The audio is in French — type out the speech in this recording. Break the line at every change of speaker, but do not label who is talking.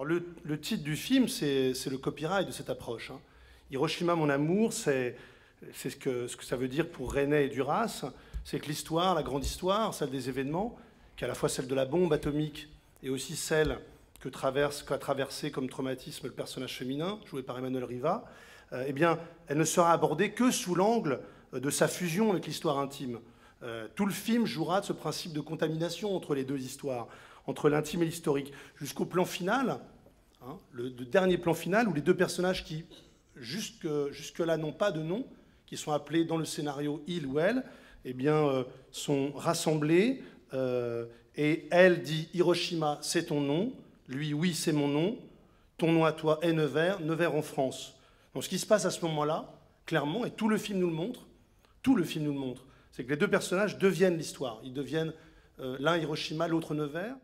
Alors le, titre du film, c'est le copyright de cette approche. Hein. Hiroshima, mon amour, c'est ce que, ça veut dire pour René et Duras. C'est que l'histoire, la grande histoire, celle des événements, qui est à la fois celle de la bombe atomique et aussi celle que traverse, qu'a traversée comme traumatisme le personnage féminin, joué par Emmanuel Riva, euh, eh bien, elle ne sera abordée que sous l'angle euh, de sa fusion avec l'histoire intime. Euh, tout le film jouera de ce principe de contamination entre les deux histoires, entre l'intime et l'historique, jusqu'au plan final, hein, le, dernier plan final, où les deux personnages qui, jusque, jusque-là, n'ont pas de nom, qui sont appelés dans le scénario il ou elle, eh bien, euh, sont rassemblés, euh, et elle dit Hiroshima, c'est ton nom, lui, oui, c'est mon nom, ton nom à toi est Nevers, Nevers en France. Donc ce qui se passe à ce moment-là, clairement, et tout le film nous le montre, tout le film nous le montre, c'est que les deux personnages deviennent l'histoire. Ils deviennent euh, l'un Hiroshima, l'autre Nevers.